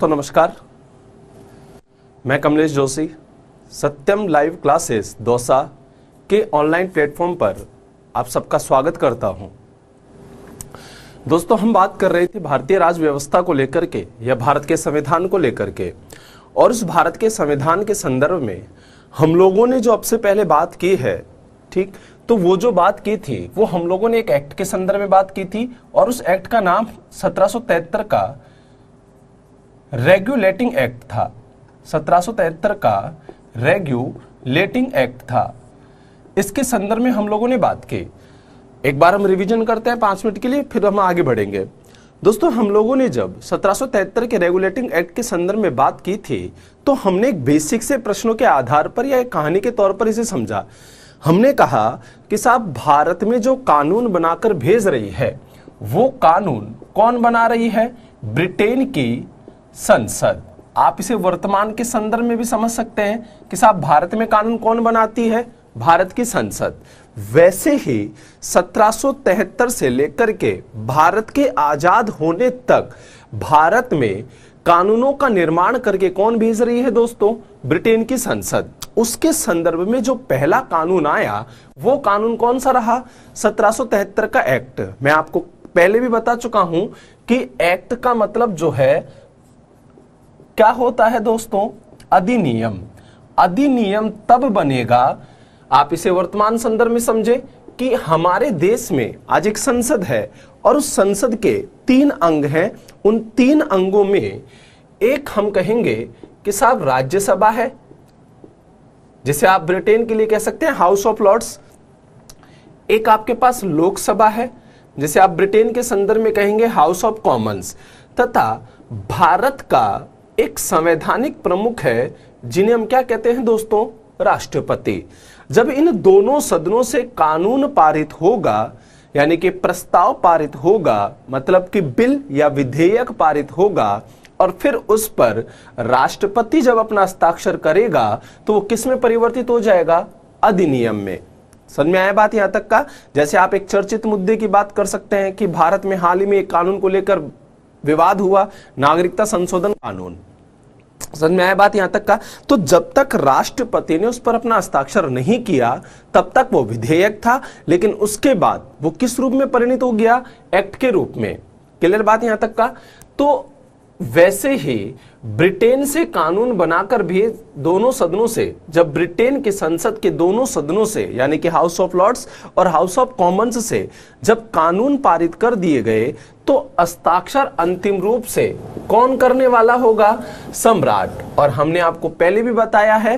दोस्तों नमस्कार मैं कमलेश जोशी सत्यम लाइव क्लासेस दौसा के ऑनलाइन प्लेटफॉर्म पर आप सबका स्वागत करता हूं दोस्तों हम बात कर रहे थे भारतीय राज व्यवस्था को लेकर के या भारत के संविधान को लेकर के और उस भारत के संविधान के संदर्भ में हम लोगों ने जो आपसे पहले बात की है ठीक तो वो जो बात की थी वो हम लोगों ने एक एक्ट के संदर्भ में बात की थी और उस एक्ट का नाम सत्रह का रेगुलेटिंग एक्ट था सत्रह का रेगुलेटिंग एक्ट था इसके संदर्भ में हम लोगों ने बात की एक बार हम रिवीजन करते हैं पांच मिनट के लिए फिर हम आगे बढ़ेंगे दोस्तों हम लोगों ने जब सत्रह के रेगुलेटिंग एक्ट के संदर्भ में बात की थी तो हमने एक बेसिक से प्रश्नों के आधार पर या एक कहानी के तौर पर इसे समझा हमने कहा कि साहब भारत में जो कानून बनाकर भेज रही है वो कानून कौन बना रही है ब्रिटेन की संसद आप इसे वर्तमान के संदर्भ में भी समझ सकते हैं कि साहब भारत में कानून कौन बनाती है भारत की संसद वैसे ही 1773 से लेकर के भारत के आजाद होने तक भारत में कानूनों का निर्माण करके कौन भेज रही है दोस्तों ब्रिटेन की संसद उसके संदर्भ में जो पहला कानून आया वो कानून कौन सा रहा 1773 का एक्ट मैं आपको पहले भी बता चुका हूं कि एक्ट का मतलब जो है क्या होता है दोस्तों अधिनियम अधिनियम तब बनेगा आप इसे वर्तमान संदर्भ में समझे कि हमारे देश में आज एक संसद है और उस संसद के तीन अंग हैं उन तीन अंगों में एक हम कहेंगे कि साहब राज्यसभा है जिसे आप ब्रिटेन के लिए कह सकते हैं हाउस ऑफ लॉर्ड्स एक आपके पास लोकसभा है जिसे आप ब्रिटेन के संदर्भ में कहेंगे हाउस ऑफ कॉमन्स तथा भारत का एक संवैधानिक प्रमुख है जिन्हें हम क्या कहते हैं दोस्तों राष्ट्रपति जब इन दोनों सदनों से कानून पारित होगा यानी कि प्रस्ताव पारित होगा मतलब कि बिल या विधेयक पारित होगा और फिर उस पर राष्ट्रपति जब अपना हस्ताक्षर करेगा तो वो किस में परिवर्तित हो जाएगा अधिनियम में समझ में आया बात यहां तक का जैसे आप एक चर्चित मुद्दे की बात कर सकते हैं कि भारत में हाल ही में एक कानून को लेकर विवाद हुआ नागरिकता संशोधन कानून समझ में आया बात यहां तक का तो जब तक राष्ट्रपति ने उस पर अपना हस्ताक्षर नहीं किया तब तक वो विधेयक था लेकिन उसके बाद वो किस रूप में परिणित हो गया एक्ट के रूप में क्लियर बात यहां तक का तो वैसे ही ब्रिटेन से कानून बनाकर भी दोनों सदनों से जब ब्रिटेन के संसद के दोनों सदनों से यानी कि हाउस ऑफ लॉर्ड्स और हाउस ऑफ कॉमन्स से जब कानून पारित कर दिए गए तो हस्ताक्षर अंतिम रूप से कौन करने वाला होगा सम्राट और हमने आपको पहले भी बताया है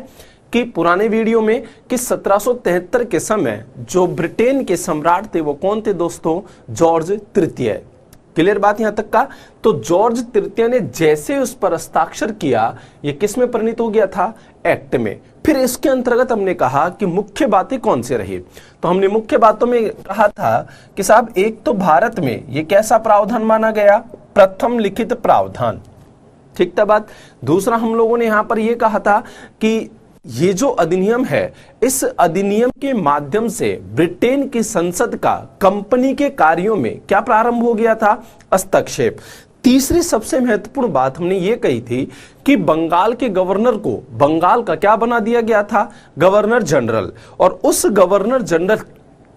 कि पुराने वीडियो में कि 1773 के समय जो ब्रिटेन के सम्राट थे वो कौन थे दोस्तों जॉर्ज तृतीय क्लियर बात यहां तक का तो जॉर्ज तृतीय ने जैसे उस पर हस्ताक्षर किया यह किस में परिणित हो गया था एक्ट में फिर इसके अंतर्गत हमने कहा कि मुख्य बातें कौन से रही तो हमने मुख्य बातों में कहा था कि साहब एक तो भारत में यह कैसा प्रावधान माना गया प्रथम लिखित प्रावधान ठीक था बात दूसरा हम लोगों ने यहां पर यह कहा था कि ये जो अधिनियम है इस अधिनियम के माध्यम से ब्रिटेन की संसद का कंपनी के कार्यों में क्या प्रारंभ हो गया था हस्तक्षेप तीसरी सबसे महत्वपूर्ण बात हमने ये कही थी कि बंगाल के गवर्नर को बंगाल का क्या बना दिया गया था गवर्नर जनरल और उस गवर्नर जनरल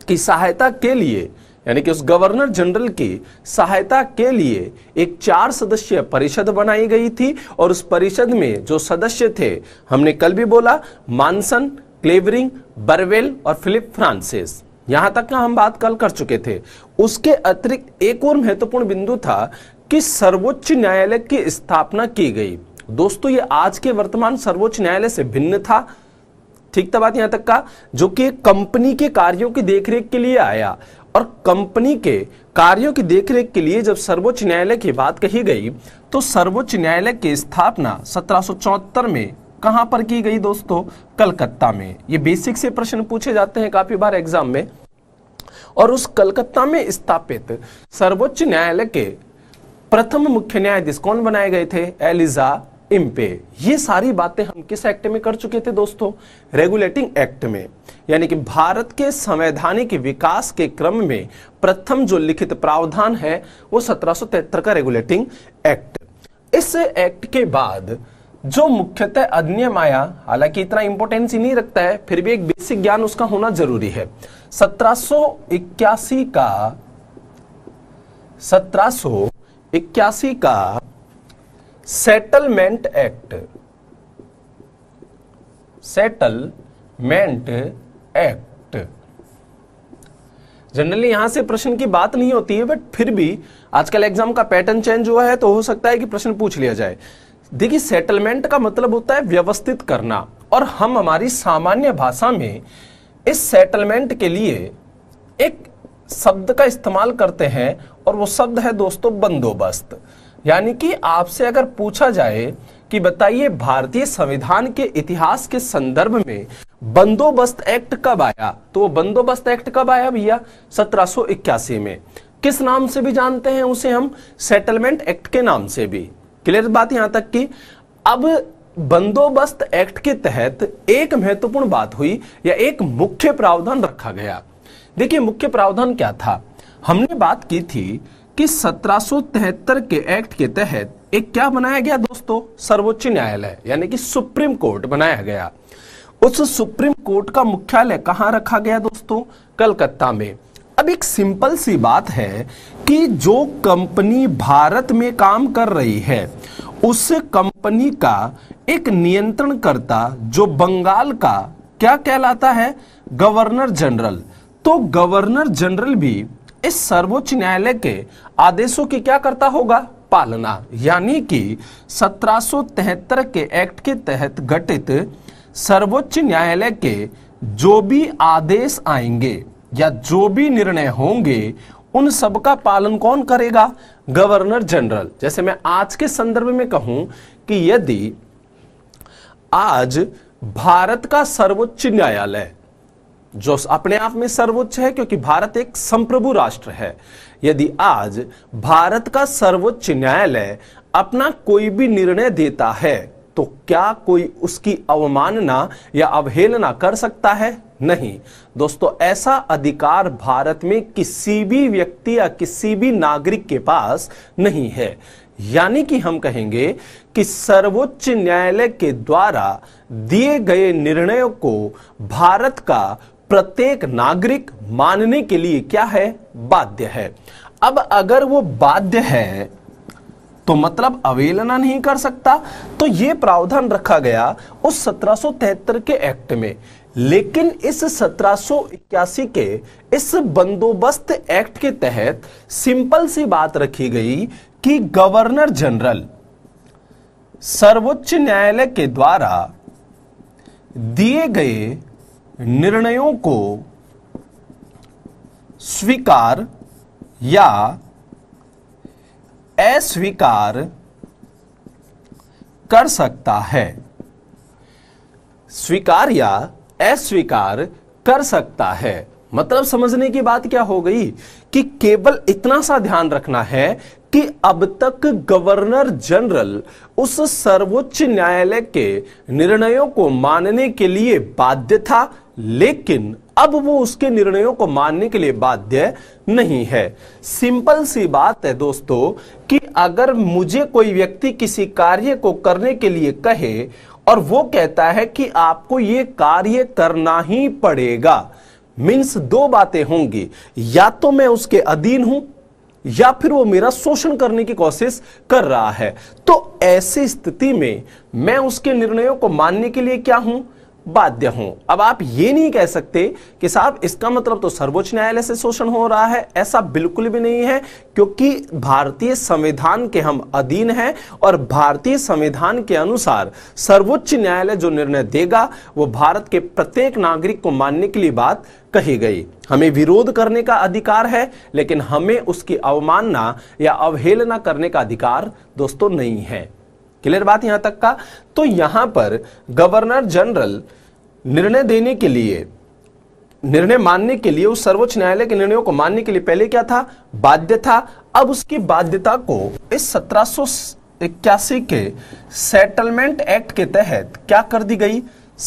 की सहायता के लिए यानी कि उस गवर्नर जनरल की सहायता के लिए एक चार सदस्यीय परिषद बनाई गई थी और उस परिषद में जो सदस्य थे हमने कल भी बोला मानसन क्लेवरिंग बर्वेल और फिलिप फ्रांसिस यहां तक का हम बात कल कर चुके थे उसके अतिरिक्त एक और महत्वपूर्ण बिंदु था कि सर्वोच्च न्यायालय की स्थापना की गई दोस्तों ये आज के वर्तमान सर्वोच्च न्यायालय से भिन्न था ठीक था बात यहां तक का जो कि कंपनी के कार्यों की देखरेख के लिए आया और कंपनी के कार्यों की देखरेख के लिए जब सर्वोच्च न्यायालय की बात कही गई तो सर्वोच्च न्यायालय की स्थापना सत्रह में कहां पर की गई दोस्तों कलकत्ता में ये बेसिक से प्रश्न पूछे जाते हैं काफी बार एग्जाम में और उस कलकत्ता में स्थापित सर्वोच्च न्यायालय के प्रथम मुख्य न्यायाधीश कौन बनाए गए थे एलिजा इम्पे ये सारी बातें हम किस एक्ट में कर चुके थे दोस्तों रेगुलेटिंग एक्ट में यानी कि भारत के संवैधानिक विकास के क्रम में प्रथम जो लिखित प्रावधान है वो सत्रह का रेगुलेटिंग एक्ट इस एक्ट के बाद जो मुख्यतः अधिनियम आया हालांकि इतना इंपोर्टेंस ही नहीं रखता है फिर भी एक बेसिक ज्ञान उसका होना जरूरी है सत्रह का सत्रह का settlement act settlement act generally यहां से प्रश्न की बात नहीं होती है बट फिर भी आजकल एग्जाम का पैटर्न चेंज हुआ है तो हो सकता है कि प्रश्न पूछ लिया जाए देखिए सेटलमेंट का मतलब होता है व्यवस्थित करना और हम हमारी सामान्य भाषा में इस सेटलमेंट के लिए एक शब्द का इस्तेमाल करते हैं और वो शब्द है दोस्तों बंदोबस्त यानी कि आपसे अगर पूछा जाए कि बताइए भारतीय संविधान के इतिहास के संदर्भ में बंदोबस्त एक्ट कब आया तो वो बंदोबस्त एक्ट कब आया भैया सत्रह में किस नाम से भी जानते हैं उसे हम सेटलमेंट एक्ट के नाम से भी क्लियर बात यहां तक कि अब बंदोबस्त एक्ट के तहत एक महत्वपूर्ण बात हुई या एक मुख्य प्रावधान रखा गया देखिए मुख्य प्रावधान क्या था हमने बात की थी कि 1773 के एक्ट के तहत एक क्या बनाया गया दोस्तों सर्वोच्च न्यायालय यानी कि सुप्रीम कोर्ट बनाया गया उस सुप्रीम कोर्ट का मुख्यालय कहां रखा गया दोस्तों कलकत्ता में अब एक सिंपल सी बात है कि जो कंपनी भारत में काम कर रही है उस कंपनी का एक नियंत्रणकर्ता जो बंगाल का क्या कहलाता है गवर्नर जनरल तो गवर्नर जनरल भी इस सर्वोच्च न्यायालय के आदेशों की क्या करता होगा पालना यानी कि 1773 के एक्ट के तहत गठित सर्वोच्च न्यायालय के जो भी आदेश आएंगे या जो भी निर्णय होंगे उन सब का पालन कौन करेगा गवर्नर जनरल जैसे मैं आज के संदर्भ में कहूं कि यदि आज भारत का सर्वोच्च न्यायालय जो अपने आप में सर्वोच्च है क्योंकि भारत एक संप्रभु राष्ट्र है यदि आज भारत का सर्वोच्च न्यायालय अपना कोई भी निर्णय देता है तो क्या कोई उसकी अवमानना या अवहेलना कर सकता है नहीं दोस्तों ऐसा अधिकार भारत में किसी भी व्यक्ति या किसी भी नागरिक के पास नहीं है यानी कि हम कहेंगे कि सर्वोच्च न्यायालय के द्वारा दिए गए निर्णयों को भारत का प्रत्येक नागरिक मानने के लिए क्या है बाध्य है अब अगर वो बाध्य है तो मतलब अवेलना नहीं कर सकता तो ये प्रावधान रखा गया उस 1773 के एक्ट में लेकिन इस 1781 के इस बंदोबस्त एक्ट के तहत सिंपल सी बात रखी गई कि गवर्नर जनरल सर्वोच्च न्यायालय के द्वारा दिए गए निर्णयों को स्वीकार या अस्वीकार कर सकता है स्वीकार या अस्वीकार कर सकता है मतलब समझने की बात क्या हो गई कि केवल इतना सा ध्यान रखना है कि अब तक गवर्नर जनरल उस सर्वोच्च न्यायालय के निर्णयों को मानने के लिए बाध्य था लेकिन अब वो उसके निर्णयों को मानने के लिए बाध्य नहीं है सिंपल सी बात है दोस्तों कि अगर मुझे कोई व्यक्ति किसी कार्य को करने के लिए कहे और वो कहता है कि आपको ये कार्य करना ही पड़ेगा मीन्स दो बातें होंगी या तो मैं उसके अधीन हूं या फिर वो मेरा शोषण करने की कोशिश कर रहा है तो ऐसी स्थिति में मैं उसके निर्णयों को मानने के लिए क्या हूं बाध्य हों अब आप ये नहीं कह सकते कि साहब इसका मतलब तो सर्वोच्च न्यायालय से शोषण हो रहा है ऐसा बिल्कुल भी नहीं है क्योंकि भारतीय संविधान के हम अधीन हैं और भारतीय संविधान के अनुसार सर्वोच्च न्यायालय जो निर्णय देगा वो भारत के प्रत्येक नागरिक को मानने के लिए बात कही गई हमें विरोध करने का अधिकार है लेकिन हमें उसकी अवमानना या अवहेलना करने का अधिकार दोस्तों नहीं है क्लियर बात यहां तक का तो यहां पर गवर्नर जनरल निर्णय देने के लिए निर्णय मानने के लिए उस सर्वोच्च न्यायालय के निर्णयों को मानने के लिए पहले क्या था बाध्य था अब उसकी बाध्यता को इस सत्रह इक्यासी के सेटलमेंट एक्ट के तहत क्या कर दी गई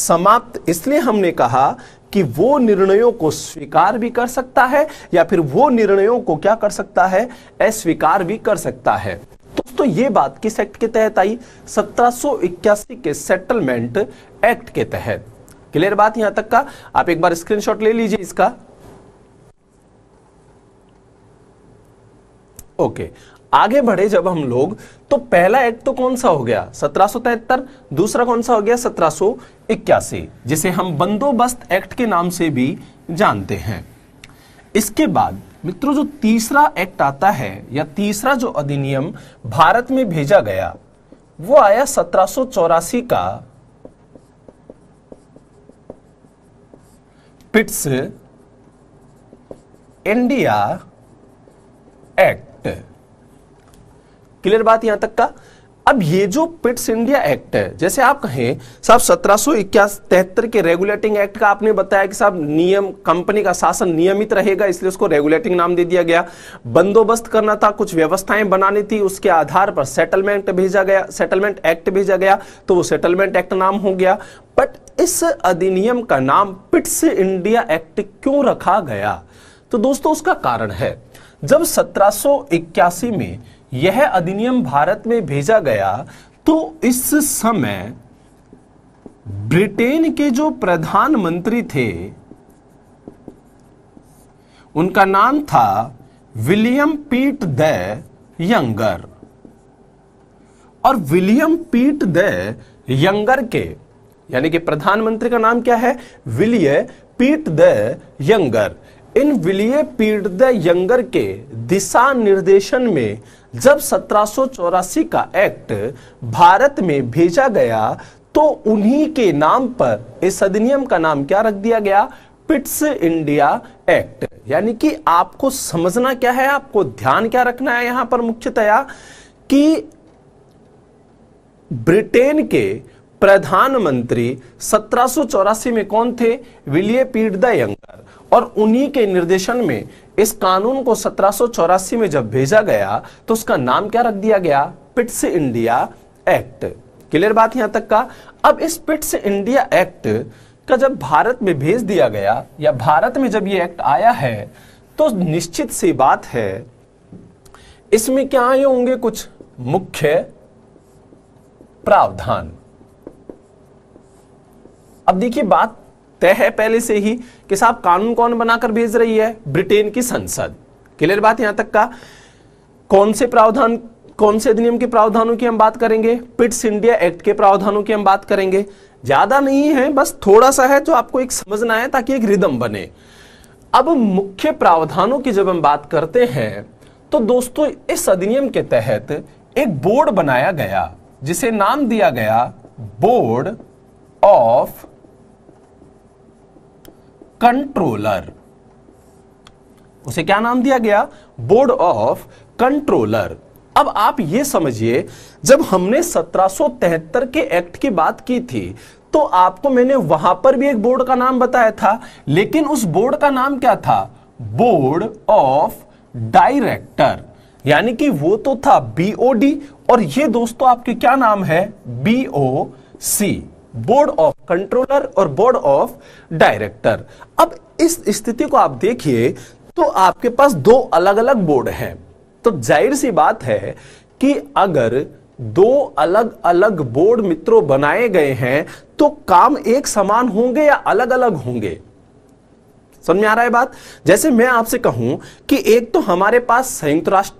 समाप्त इसलिए हमने कहा कि वो निर्णयों को स्वीकार भी कर सकता है या फिर वो निर्णयों को क्या कर सकता है अस्वीकार भी कर सकता है दोस्तों ये बात किस एक्ट के तहत आई 1781 के सेटलमेंट एक्ट के तहत क्लियर बात यहां तक का आप एक बार स्क्रीनशॉट ले लीजिए इसका ओके आगे बढ़े जब हम लोग तो पहला एक्ट तो कौन सा हो गया सत्रह दूसरा कौन सा हो गया सत्रह जिसे हम बंदोबस्त एक्ट के नाम से भी जानते हैं इसके बाद मित्रों जो तीसरा एक्ट आता है या तीसरा जो अधिनियम भारत में भेजा गया वो आया सत्रह का पिट्स इंडिया एक्ट क्लियर बात यहां तक का अब ये जो पिट्स इंडिया एक्ट है जैसे आप कहें साहब सत्रह सौ के रेगुलेटिंग एक्ट का आपने बताया कि साहब नियम कंपनी का शासन नियमित रहेगा इसलिए उसको रेगुलेटिंग नाम दे दिया गया बंदोबस्त करना था कुछ व्यवस्थाएं बनानी थी उसके आधार पर सेटलमेंट भेजा गया सेटलमेंट एक्ट भेजा गया तो वो सेटलमेंट एक्ट नाम हो गया बट इस अधिनियम का नाम पिट्स इंडिया एक्ट क्यों रखा गया तो दोस्तों उसका कारण है जब सत्रह में यह अधिनियम भारत में भेजा गया तो इस समय ब्रिटेन के जो प्रधानमंत्री थे उनका नाम था विलियम पीट द यंगर और विलियम पीट द यंगर के यानी कि प्रधानमंत्री का नाम क्या है विलिय पीट द यंगर इन विलिय पीड द यंगर के दिशा निर्देशन में जब सत्रह का एक्ट भारत में भेजा गया तो उन्हीं के नाम पर इस अधिनियम का नाम क्या रख दिया गया पिट्स इंडिया एक्ट यानी कि आपको समझना क्या है आपको ध्यान क्या रखना है यहां पर मुख्यतया कि ब्रिटेन के प्रधानमंत्री सत्रह में कौन थे विलिय पीट द यंगर और उन्हीं के निर्देशन में इस कानून को सत्रह में जब भेजा गया तो उसका नाम क्या रख दिया गया पिट्स इंडिया एक्ट क्लियर बात यहां तक का अब इस पिट्स इंडिया एक्ट का जब भारत में भेज दिया गया या भारत में जब ये एक्ट आया है तो निश्चित सी बात है इसमें क्या आए होंगे कुछ मुख्य प्रावधान अब देखिए बात तय है पहले से ही कि साहब कानून कौन बनाकर भेज रही है ब्रिटेन की संसद क्लियर बात यहां तक का कौन से प्रावधान कौन से अधिनियम के प्रावधानों की हम बात करेंगे पिट्स इंडिया एक्ट के प्रावधानों की हम बात करेंगे ज्यादा नहीं है बस थोड़ा सा है जो आपको एक समझना है ताकि एक रिदम बने अब मुख्य प्रावधानों की जब हम बात करते हैं तो दोस्तों इस अधिनियम के तहत एक बोर्ड बनाया गया जिसे नाम दिया गया बोर्ड ऑफ कंट्रोलर उसे क्या नाम दिया गया बोर्ड ऑफ कंट्रोलर अब आप यह समझिए जब हमने 1773 के एक्ट की बात की थी तो आपको मैंने वहां पर भी एक बोर्ड का नाम बताया था लेकिन उस बोर्ड का नाम क्या था बोर्ड ऑफ डायरेक्टर यानी कि वो तो था बीओडी और ये दोस्तों आपके क्या नाम है B O C board of controller और बोर्ड ऑफ डायरेक्टर अब इस स्थिति को आप देखिए तो आपके पास दो अलग अलग बोर्ड हैं तो जाहिर सी बात है कि अगर दो अलग अलग बोर्ड मित्रों बनाए गए हैं तो काम एक समान होंगे या अलग अलग होंगे समझ में आ रहा है बात जैसे मैं आपसे कहूं कि एक तो हमारे पास संयुक्त राष्ट्र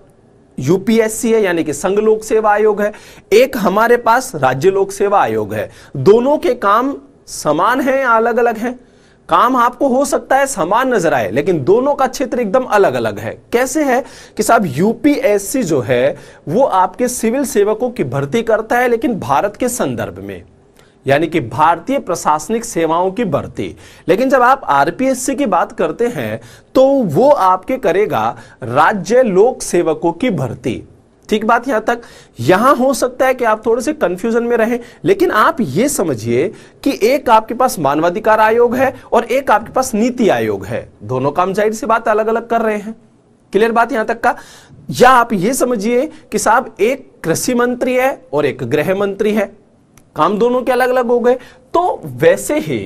यूपीएससी है यानी कि संघ लोक सेवा आयोग है एक हमारे पास राज्य लोक सेवा आयोग है दोनों के काम समान हैं या अलग अलग हैं काम आपको हो सकता है समान नजर आए लेकिन दोनों का क्षेत्र एकदम अलग अलग है कैसे है कि साहब यूपीएससी जो है वो आपके सिविल सेवकों की भर्ती करता है लेकिन भारत के संदर्भ में यानी कि भारतीय प्रशासनिक सेवाओं की भर्ती लेकिन जब आप आरपीएससी की बात करते हैं तो वो आपके करेगा राज्य लोक सेवकों की भर्ती ठीक बात यहां तक यहां हो सकता है कि आप थोड़े से कंफ्यूजन में रहें लेकिन आप ये समझिए कि एक आपके पास मानवाधिकार आयोग है और एक आपके पास नीति आयोग है दोनों काम जाहिर से बात अलग अलग कर रहे हैं क्लियर बात यहां तक का या आप यह समझिए कि साहब एक कृषि मंत्री है और एक गृह मंत्री है हम दोनों के अलग अलग हो गए तो वैसे ही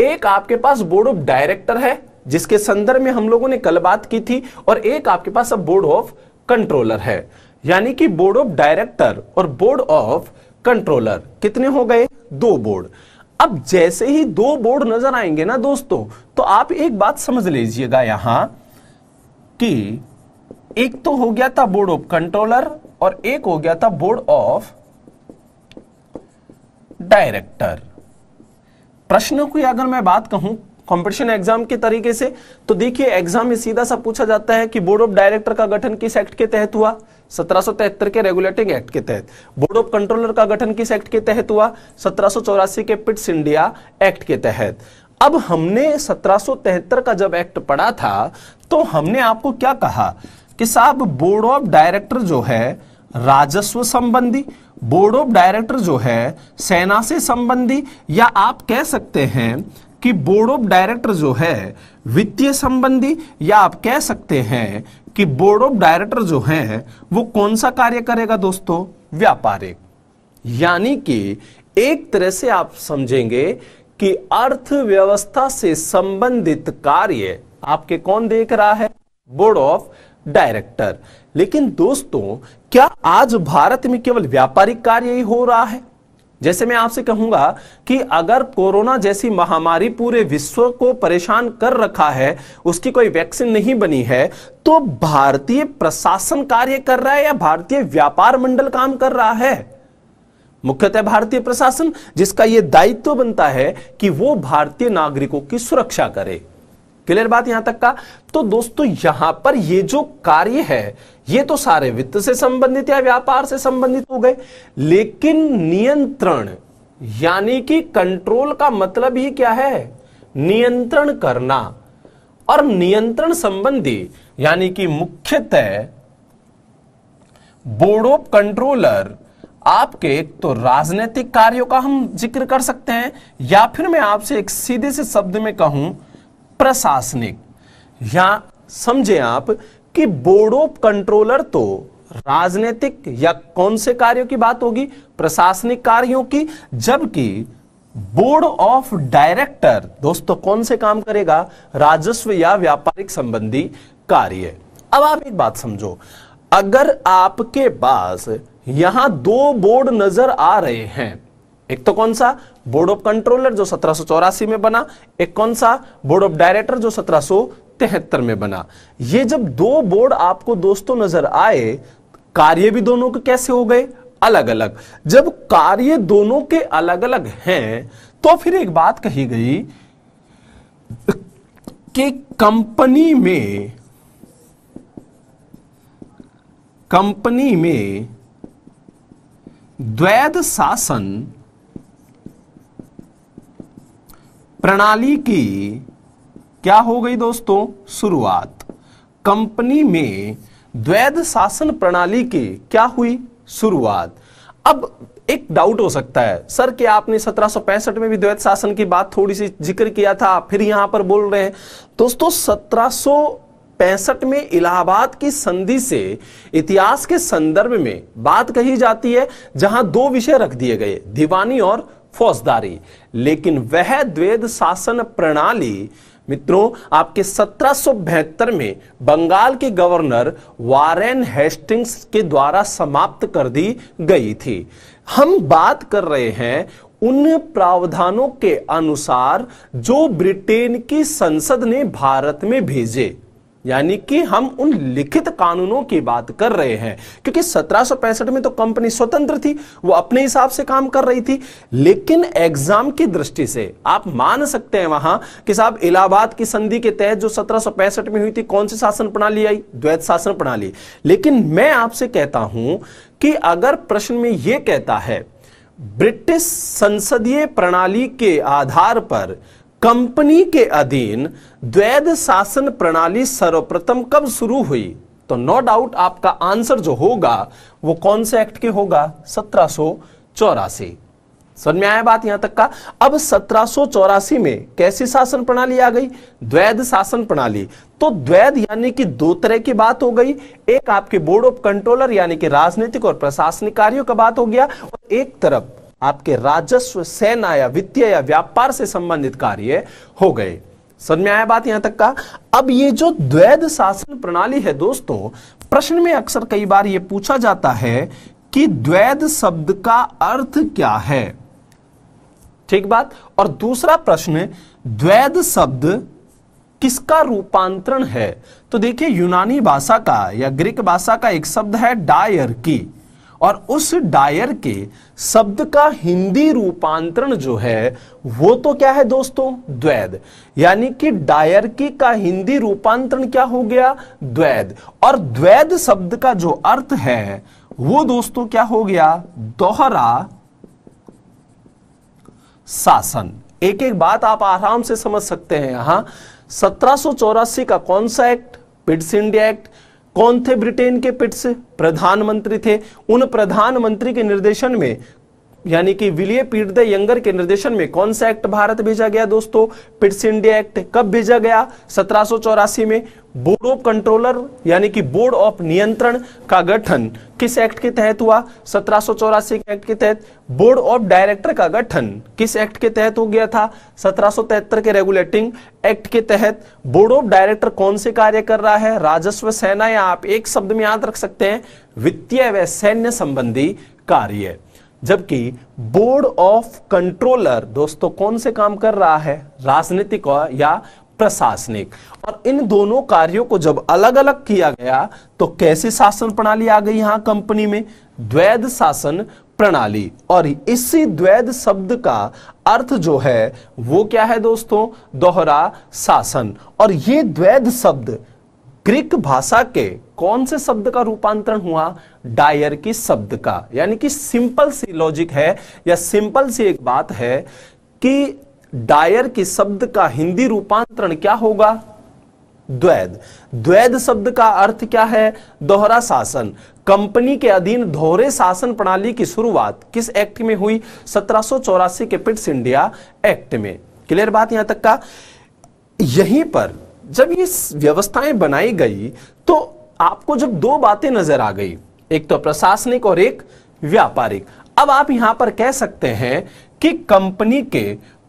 एक आपके पास बोर्ड ऑफ डायरेक्टर है जिसके संदर्भ में हम लोगों ने कल बात की थी और एक आपके पास अब बोर्ड ऑफ कंट्रोलर है यानी कि बोर्ड ऑफ डायरेक्टर और बोर्ड ऑफ कंट्रोलर कितने हो गए दो बोर्ड अब जैसे ही दो बोर्ड नजर आएंगे ना दोस्तों तो आप एक बात समझ लीजिएगा यहां कि एक तो हो गया था बोर्ड ऑफ कंट्रोलर और एक हो गया था बोर्ड ऑफ डायरेक्टर प्रश्नों की अगर मैं बात कहूं कंपटीशन एग्जाम के तरीके से तो देखिए एग्जाम में सीधा सा पूछा जाता है कि बोर्ड ऑफ डायरेक्टर का गठन किस एक्ट के तहत हुआ 1773 के रेगुलेटिंग एक्ट के तहत बोर्ड ऑफ कंट्रोलर का गठन किस एक्ट के तहत हुआ सत्रह के पिट्स इंडिया एक्ट के तहत अब हमने सत्रह का जब एक्ट पढ़ा था तो हमने आपको क्या कहा कि साहब बोर्ड ऑफ डायरेक्टर जो है राजस्व संबंधी बोर्ड ऑफ डायरेक्टर जो है सेना से संबंधी या आप कह सकते हैं कि बोर्ड ऑफ डायरेक्टर जो है वित्तीय संबंधी या आप कह सकते हैं कि बोर्ड ऑफ डायरेक्टर जो है वो कौन सा कार्य करेगा दोस्तों व्यापारिक यानी कि एक तरह से आप समझेंगे कि अर्थव्यवस्था से संबंधित कार्य आपके कौन देख रहा है बोर्ड ऑफ डायरेक्टर लेकिन दोस्तों क्या आज भारत में केवल व्यापारिक कार्य ही हो रहा है जैसे मैं आपसे कहूंगा कि अगर कोरोना जैसी महामारी पूरे विश्व को परेशान कर रखा है उसकी कोई वैक्सीन नहीं बनी है तो भारतीय प्रशासन कार्य कर रहा है या भारतीय व्यापार मंडल काम कर रहा है मुख्यतः भारतीय प्रशासन जिसका यह दायित्व तो बनता है कि वो भारतीय नागरिकों की सुरक्षा करे क्लियर बात यहां तक का तो दोस्तों यहां पर ये जो कार्य है ये तो सारे वित्त से संबंधित या व्यापार से संबंधित हो गए लेकिन नियंत्रण यानी कि कंट्रोल का मतलब ही क्या है नियंत्रण करना और नियंत्रण संबंधी यानी कि मुख्यतः बोर्ड ऑफ कंट्रोलर आपके एक तो राजनीतिक कार्यों का हम जिक्र कर सकते हैं या फिर मैं आपसे एक सीधे से शब्द में कहूं प्रशासनिक या समझे आप कि बोर्ड ऑफ कंट्रोलर तो राजनीतिक या कौन से कार्यों की बात होगी प्रशासनिक कार्यों की जबकि बोर्ड ऑफ डायरेक्टर दोस्तों कौन से काम करेगा राजस्व या व्यापारिक संबंधी कार्य अब आप एक बात समझो अगर आपके पास यहां दो बोर्ड नजर आ रहे हैं एक तो कौन सा बोर्ड ऑफ कंट्रोलर जो सत्रह में बना एक कौन सा बोर्ड ऑफ डायरेक्टर जो सत्रह में बना ये जब दो बोर्ड आपको दोस्तों नजर आए कार्य भी दोनों के कैसे हो गए अलग अलग जब कार्य दोनों के अलग अलग हैं तो फिर एक बात कही गई कि कंपनी में कंपनी में द्वैध शासन प्रणाली की क्या हो गई दोस्तों शुरुआत कंपनी में द्वैध शासन प्रणाली की क्या हुई शुरुआत अब एक डाउट हो सकता है सर कि आपने सत्रह में भी द्वैध शासन की बात थोड़ी सी जिक्र किया था फिर यहां पर बोल रहे हैं दोस्तों सत्रह में इलाहाबाद की संधि से इतिहास के संदर्भ में बात कही जाती है जहां दो विषय रख दिए गए दीवानी और फौजदारी लेकिन वह द्वेद शासन प्रणाली मित्रों आपके सत्रह में बंगाल के गवर्नर वारेन हेस्टिंग्स के द्वारा समाप्त कर दी गई थी हम बात कर रहे हैं उन प्रावधानों के अनुसार जो ब्रिटेन की संसद ने भारत में भेजे यानी कि हम उन लिखित कानूनों की बात कर रहे हैं क्योंकि सत्रह में तो कंपनी स्वतंत्र थी वो अपने हिसाब से काम कर रही थी लेकिन एग्जाम की दृष्टि से आप मान सकते हैं वहां कि साहब इलाहाबाद की संधि के तहत जो सत्रह में हुई थी कौन सी शासन प्रणाली आई द्वैत शासन प्रणाली लेकिन मैं आपसे कहता हूं कि अगर प्रश्न में यह कहता है ब्रिटिश संसदीय प्रणाली के आधार पर कंपनी के अधीन द्वैध शासन प्रणाली सर्वप्रथम कब शुरू हुई तो नो डाउट आपका आंसर जो होगा वो कौन से एक्ट के होगा सत्रह चौरासी समझ में आया बात यहां तक का अब सत्रह में कैसी शासन प्रणाली आ गई द्वैध शासन प्रणाली तो द्वैध यानी कि दो तरह की बात हो गई एक आपके बोर्ड ऑफ कंट्रोलर यानी कि राजनीतिक और प्रशासनिक कार्यों का बात हो गया और एक तरफ आपके राजस्व सेना या वित्तीय या व्यापार से संबंधित कार्य हो गए समझ में आया बात यहां तक का अब ये जो द्वैध शासन प्रणाली है दोस्तों प्रश्न में अक्सर कई बार ये पूछा जाता है कि द्वैध शब्द का अर्थ क्या है ठीक बात और दूसरा प्रश्न द्वैध शब्द किसका रूपांतरण है तो देखिए यूनानी भाषा का या ग्रीक भाषा का एक शब्द है डायर की और उस डायर के शब्द का हिंदी रूपांतरण जो है वो तो क्या है दोस्तों द्वैद यानी कि डायर की का हिंदी रूपांतरण क्या हो गया द्वैद और द्वैद शब्द का जो अर्थ है वो दोस्तों क्या हो गया दोहरा शासन एक एक बात आप आराम से समझ सकते हैं यहां सत्रह का कौन सा एक्ट पिट्स इंडिया एक्ट कौन थे ब्रिटेन के पिट से प्रधानमंत्री थे उन प्रधानमंत्री के निर्देशन में यानी कि विलिय पीट द यंगर के निर्देशन में कौन सा एक्ट भारत भेजा गया दोस्तों पिट्स इंडिया एक्ट कब भेजा गया सत्रह में बोर्ड ऑफ कंट्रोलर यानी कि बोर्ड ऑफ नियंत्रण का गठन किस एक्ट के तहत हुआ सत्रह के एक्ट के तहत बोर्ड ऑफ डायरेक्टर का गठन किस एक्ट के तहत हो गया था सत्रह के रेगुलेटिंग एक्ट के तहत बोर्ड ऑफ डायरेक्टर कौन से कार्य कर रहा है राजस्व सेना या आप एक शब्द में याद रख सकते हैं वित्तीय व सैन्य संबंधी कार्य जबकि बोर्ड ऑफ कंट्रोलर दोस्तों कौन से काम कर रहा है राजनीतिक या प्रशासनिक और इन दोनों कार्यों को जब अलग अलग किया गया तो कैसी शासन प्रणाली आ गई यहां कंपनी में द्वैध शासन प्रणाली और इसी द्वैध शब्द का अर्थ जो है वो क्या है दोस्तों दोहरा शासन और ये द्वैध शब्द ग्रीक भाषा के कौन से शब्द का रूपांतरण हुआ डायर की शब्द का यानी कि सिंपल सी लॉजिक है या सिंपल सी एक बात है कि डायर की शब्द का हिंदी रूपांतरण क्या होगा द्वैध द्वैध शब्द का अर्थ क्या है दोहरा शासन कंपनी के अधीन दोहरे शासन प्रणाली की शुरुआत किस एक्ट में हुई सत्रह के पिट्स इंडिया एक्ट में क्लियर बात यहां तक का यहीं पर जब ये व्यवस्थाएं बनाई गई तो आपको जब दो बातें नजर आ गई एक तो प्रशासनिक और एक व्यापारिक अब आप यहां पर कह सकते हैं कि कंपनी के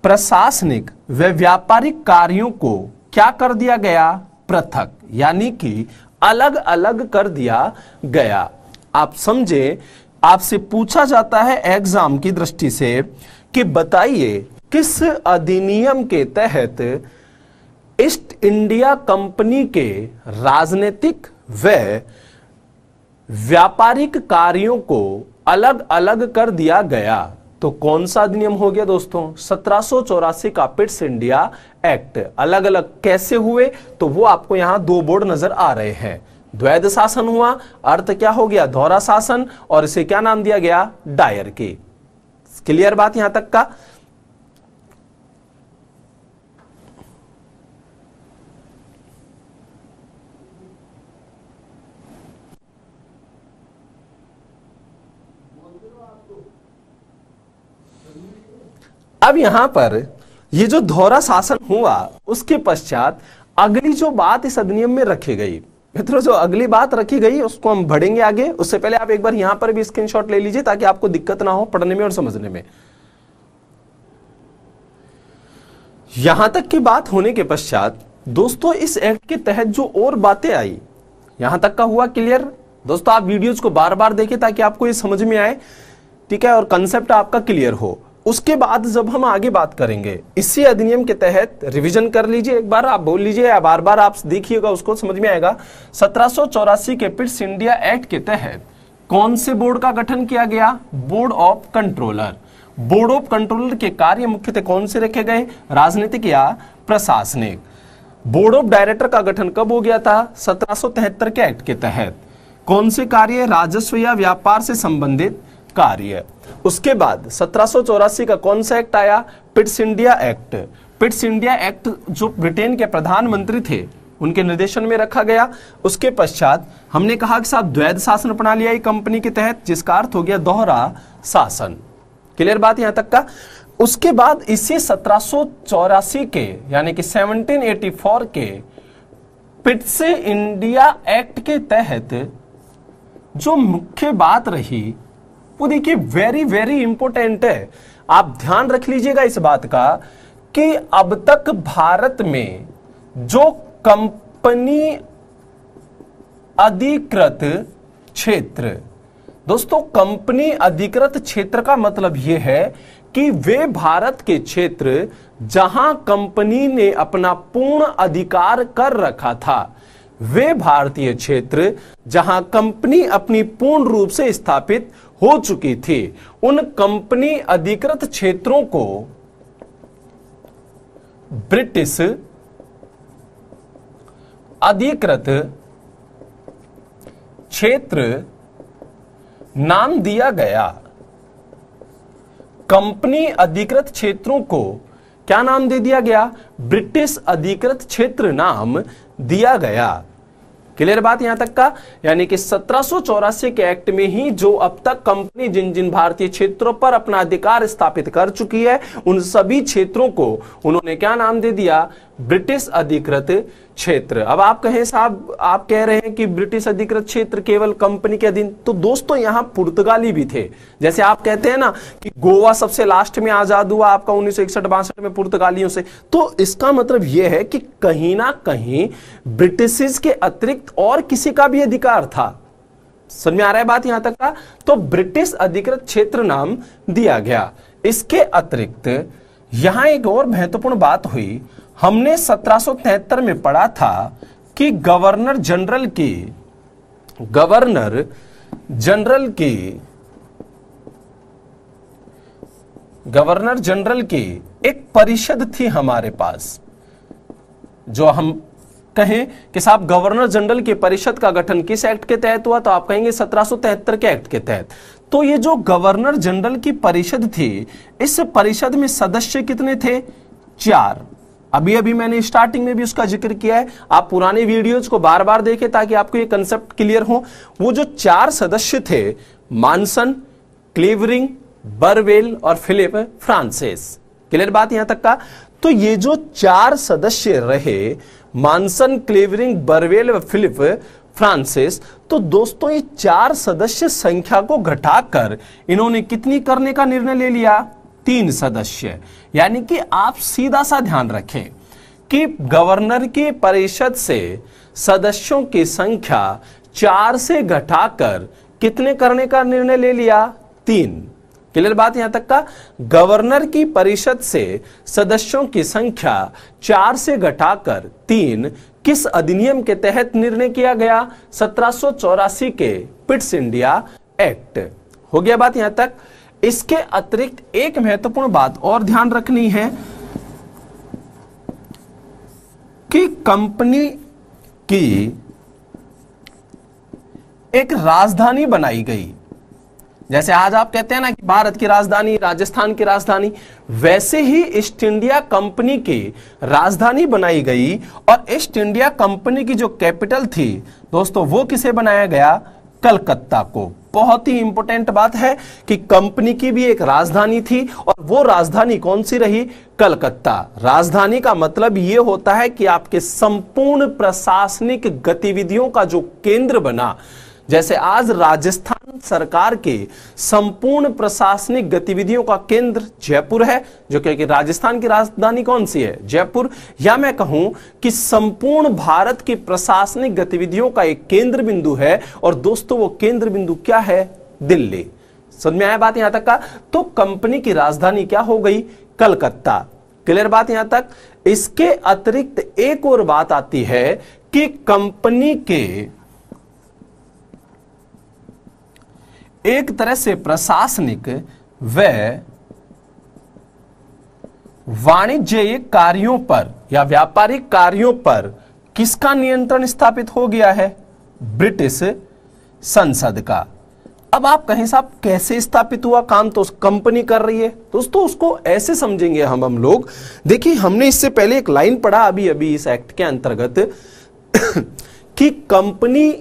प्रशासनिक व व्यापारिक कार्यों को क्या कर दिया गया पृथक यानी कि अलग अलग कर दिया गया आप समझे आपसे पूछा जाता है एग्जाम की दृष्टि से कि बताइए किस अधिनियम के तहत ईस्ट इंडिया कंपनी के राजनीतिक व व्यापारिक कार्यों को अलग अलग कर दिया गया तो कौन सा अधिनियम हो गया दोस्तों सत्रह का पिट्स इंडिया एक्ट अलग अलग कैसे हुए तो वो आपको यहां दो बोर्ड नजर आ रहे हैं द्वैध शासन हुआ अर्थ क्या हो गया धौरा शासन और इसे क्या नाम दिया गया डायर के क्लियर बात यहां तक का अब यहां पर ये जो धौरा शासन हुआ उसके पश्चात अगली जो बात इस अधिनियम में रखी गई मित्रों जो अगली बात रखी गई उसको हम बढ़ेंगे आगे उससे पहले आप एक बार यहां पर भी स्क्रीनशॉट ले लीजिए ताकि आपको दिक्कत ना हो पढ़ने में और समझने में यहां तक की बात होने के पश्चात दोस्तों इस एक्ट के तहत जो और बातें आई यहां तक का हुआ क्लियर दोस्तों आप वीडियोज को बार बार देखें ताकि आपको ये समझ में आए ठीक है और कंसेप्ट आपका क्लियर हो उसके बाद जब हम आगे बात करेंगे इसी अधिनियम के तहत रिवीजन कर लीजिए एक बार आप बोल लीजिए या बार बार आप देखिएगा उसको समझ में आएगा सत्रह के पिट्स इंडिया एक्ट के तहत कौन से बोर्ड का गठन किया गया board of controller board of controller के कार्य मुख्यतः कौन से रखे गए राजनीतिक या प्रशासनिक बोर्ड ऑफ डायरेक्टर का गठन कब हो गया था सत्रह के एक्ट के तहत कौन से कार्य राजस्व या व्यापार से संबंधित कार्य उसके बाद सत्रह का कौन सा एक्ट आया Pitt's India act Pitt's India act जो ब्रिटेन के प्रधानमंत्री थे उनके निर्देशन में रखा गया उसके पश्चात हमने कहा कि साहब द्वैध शासन प्रणाली आई कंपनी के तहत जिसका अर्थ हो गया दोहरा शासन क्लियर बात यहां तक का उसके बाद इसी सत्रह के यानी कि 1784 के पिट्स इंडिया एक्ट के तहत जो मुख्य बात रही आपको देखिए वेरी वेरी इंपॉर्टेंट है आप ध्यान रख लीजिएगा इस बात का कि अब तक भारत में जो कंपनी अधिकृत क्षेत्र दोस्तों कंपनी अधिकृत क्षेत्र का मतलब यह है कि वे भारत के क्षेत्र जहां कंपनी ने अपना पूर्ण अधिकार कर रखा था वे भारतीय क्षेत्र जहां कंपनी अपनी पूर्ण रूप से स्थापित हो चुकी थी उन कंपनी अधिकृत क्षेत्रों को ब्रिटिश अधिकृत क्षेत्र नाम दिया गया कंपनी अधिकृत क्षेत्रों को क्या नाम दे दिया गया ब्रिटिश अधिकृत क्षेत्र नाम दिया गया क्लियर बात यहां तक का यानी कि सत्रह के एक्ट में ही जो अब तक कंपनी जिन जिन भारतीय क्षेत्रों पर अपना अधिकार स्थापित कर चुकी है उन सभी क्षेत्रों को उन्होंने क्या नाम दे दिया ब्रिटिश अधिकृत क्षेत्र अब आप कहें साहब आप कह रहे हैं कि ब्रिटिश अधिकृत क्षेत्र केवल कंपनी के अधीन तो दोस्तों यहां पुर्तगाली भी थे जैसे आप कहते हैं ना कि गोवा सबसे लास्ट में आजाद हुआ आपका उन्नीस सौ में पुर्तगालियों से तो इसका मतलब यह है कि कहीं ना कहीं ब्रिटिश के अतिरिक्त और किसी का भी अधिकार था समझ में आ रहा है बात यहां तक का तो ब्रिटिश अधिकृत क्षेत्र नाम दिया गया इसके अतिरिक्त यहां एक और महत्वपूर्ण बात हुई हमने सत्रह में पढ़ा था कि गवर्नर जनरल के गवर्नर जनरल की गवर्नर जनरल की एक परिषद थी हमारे पास जो हम कहें कि साहब गवर्नर जनरल की परिषद का गठन किस एक्ट के तहत हुआ तो आप कहेंगे सत्रह के एक्ट के तहत तो ये जो गवर्नर जनरल की परिषद थी इस परिषद में सदस्य कितने थे चार अभी अभी मैंने स्टार्टिंग में भी उसका जिक्र किया है आप पुराने वीडियोज को बार बार देखें ताकि आपको ये कंसेप्ट क्लियर हो वो जो चार सदस्य थे मानसन क्लेवरिंग बरवेल और फिलिप फ्रांसिस क्लियर बात यहां तक का तो ये जो चार सदस्य रहे मानसन क्लेवरिंग बरवेल और फिलिप फ्रांसिस तो दोस्तों ये चार सदस्य संख्या को घटाकर इन्होंने कितनी करने का निर्णय ले लिया तीन सदस्य यानी कि आप सीधा सा ध्यान रखें कि गवर्नर की परिषद से सदस्यों की संख्या चार से घटाकर कितने करने का निर्णय ले लिया तीन क्लियर बात यहां तक का गवर्नर की परिषद से सदस्यों की संख्या चार से घटाकर तीन किस अधिनियम के तहत निर्णय किया गया सत्रह के पिट्स इंडिया एक्ट हो गया बात यहां तक इसके अतिरिक्त एक महत्वपूर्ण बात और ध्यान रखनी है कि कंपनी की एक राजधानी बनाई गई जैसे आज आप कहते हैं ना कि भारत की राजधानी राजस्थान की राजधानी वैसे ही ईस्ट इंडिया कंपनी की राजधानी बनाई गई और ईस्ट इंडिया कंपनी की जो कैपिटल थी दोस्तों वो किसे बनाया गया कलकत्ता को बहुत ही इंपॉर्टेंट बात है कि कंपनी की भी एक राजधानी थी और वो राजधानी कौन सी रही कलकत्ता राजधानी का मतलब ये होता है कि आपके संपूर्ण प्रशासनिक गतिविधियों का जो केंद्र बना जैसे आज राजस्थान सरकार के संपूर्ण प्रशासनिक गतिविधियों का केंद्र जयपुर है जो क्योंकि राजस्थान की राजधानी कौन सी है जयपुर या मैं कहूं कि संपूर्ण भारत की प्रशासनिक गतिविधियों का एक केंद्र बिंदु है और दोस्तों वो केंद्र बिंदु क्या है दिल्ली समझ में आया बात यहां तक का तो कंपनी की राजधानी क्या हो गई कलकत्ता क्लियर बात यहां तक इसके अतिरिक्त एक और बात आती है कि कंपनी के एक तरह से प्रशासनिक व वाणिज्यिक कार्यों पर या व्यापारिक कार्यों पर किसका नियंत्रण स्थापित हो गया है ब्रिटिश संसद का अब आप कहें साहब कैसे स्थापित हुआ काम तो कंपनी कर रही है दोस्तों उसको ऐसे समझेंगे हम हम लोग देखिए हमने इससे पहले एक लाइन पढ़ा अभी अभी इस एक्ट के अंतर्गत कि कंपनी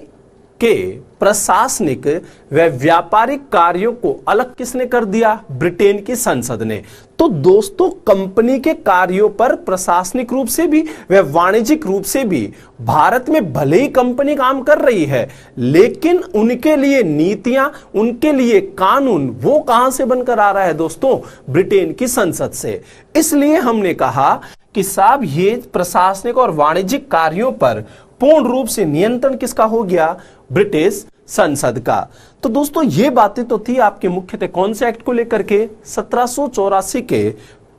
के प्रशासनिक व व्यापारिक कार्यों को अलग किसने कर दिया ब्रिटेन की संसद ने तो दोस्तों कंपनी के कार्यों पर प्रशासनिक रूप से भी व वाणिज्यिक रूप से भी भारत में भले ही कंपनी काम कर रही है लेकिन उनके लिए नीतियां उनके लिए कानून वो कहां से बनकर आ रहा है दोस्तों ब्रिटेन की संसद से इसलिए हमने कहा कि साहब ये प्रशासनिक और वाणिज्यिक कार्यों पर पूर्ण रूप से नियंत्रण किसका हो गया ब्रिटिश संसद का तो दोस्तों ये बातें तो थी आपके मुख्यतः कौन से एक्ट को लेकर के सत्रह के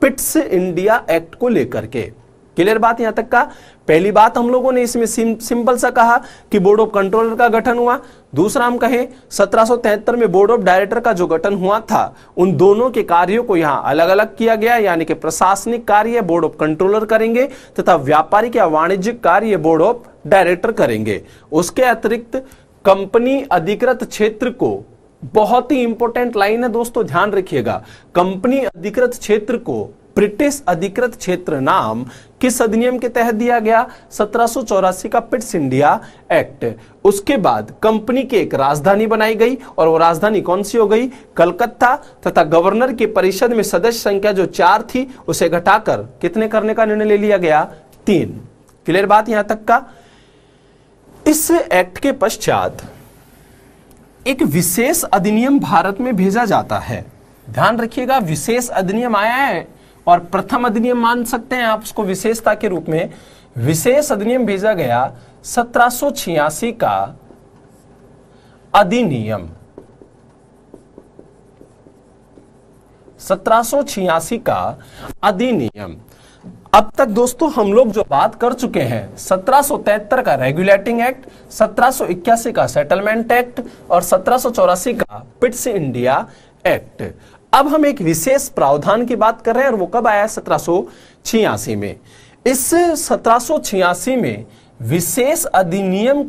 पिट्स इंडिया एक्ट को लेकर के क्लियर बात यहां तक का पहली बात हम लोगों ने इसमें सिं, सिंपल सा कहा कि बोर्ड ऑफ कंट्रोलर का गठन हुआ दूसरा हम कहें सत्रह में बोर्ड ऑफ डायरेक्टर का जो गठन हुआ था उन दोनों के कार्यों को यहां अलग अलग किया गया यानी कि प्रशासनिक कार्य बोर्ड ऑफ कंट्रोलर करेंगे तथा व्यापारिक या वाणिज्यिक कार्य बोर्ड ऑफ डायरेक्टर करेंगे उसके अतिरिक्त कंपनी अधिकृत क्षेत्र को बहुत ही इंपॉर्टेंट लाइन है दोस्तों ध्यान रखिएगा कंपनी अधिकृत क्षेत्र को ब्रिटिश अधिकृत क्षेत्र नाम किस अधिनियम के तहत दिया गया सत्रह का पिट्स इंडिया एक्ट उसके बाद कंपनी की एक राजधानी बनाई गई और वो राजधानी कौन सी हो गई कलकत्ता तथा गवर्नर के परिषद में सदस्य संख्या जो चार थी उसे घटाकर कितने करने का निर्णय ले लिया गया तीन क्लियर बात यहां तक का इस एक्ट के पश्चात एक विशेष अधिनियम भारत में भेजा जाता है ध्यान रखिएगा विशेष अधिनियम आया है और प्रथम अधिनियम मान सकते हैं आप उसको विशेषता के रूप में विशेष अधिनियम भेजा गया सत्रह का अधिनियम सत्रह का अधिनियम अब तक दोस्तों हम लोग जो बात कर चुके हैं सत्रह का रेगुलेटिंग एक्ट सत्रह का सेटलमेंट एक्ट और सत्रह का पिट्स इंडिया एक्ट अब हम एक विशेष प्रावधान की बात कर रहे हैं और वो कब आया सत्रह में इस सत्रह में विशेष अधिनियम